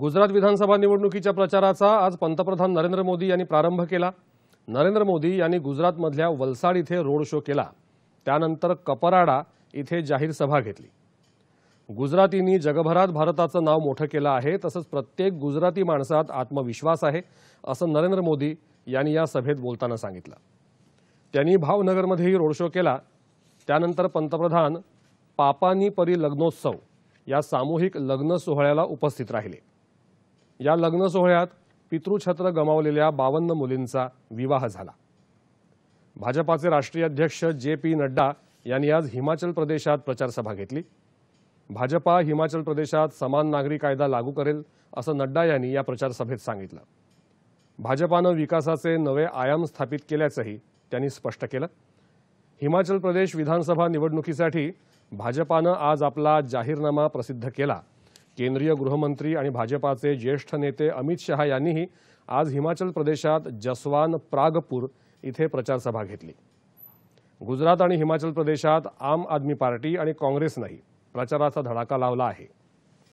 गुजरात विधानसभा निवडणुकीच्या प्रचाराचा आज पंतप्रधान नरेंद्र मोदी यांनी प्रारंभ केला नरेंद्र मोदी यांनी गुजरातमधल्या वलसाड इथे रोड शो केला त्यानंतर कपराडा इथे जाहीर सभा घेतली गुजरातींनी जगभरात भारताचं नाव मोठं केलं आहे तसंच प्रत्येक गुजराती माणसात आत्मविश्वास आहे असं नरेंद्र मोदी यांनी या सभेत बोलताना सांगितलं त्यांनी भावनगरमध्येही रोड शो केला त्यानंतर पंतप्रधान पापानी परी लग्नोत्सव या सामूहिक लग्न सोहळ्याला उपस्थित राहिले या लग्न सोहळ्यात पितृछत्र गमावलेल्या बावन्न मुलींचा विवाह झाला भाजपाचे राष्ट्रीय अध्यक्ष जे पी नड्डा यांनी आज हिमाचल प्रदेशात प्रचारसभा घेतली भाजपा हिमाचल प्रदेशात समान नागरी कायदा लागू करेल असं नड्डा यांनी या प्रचारसभेत सांगितलं भाजपानं विकासाचे नवे आयाम स्थापित केल्याचंही त्यांनी स्पष्ट केलं हिमाचल प्रदेश विधानसभा निवडणुकीसाठी भाजपानं आज आपला जाहीरनामा प्रसिद्ध केला केंद्रीय गृहमंत्री आणि भाजपाचे ज्येष्ठ नेते अमित शहा यांनीही आज हिमाचल प्रदेशात जसवान प्रागपूर इथे प्रचारसभा घेतली गुजरात आणि हिमाचल प्रदेशात आम आदमी पार्टी आणि काँग्रेसनंही प्रचाराचा धडाका लावला आहे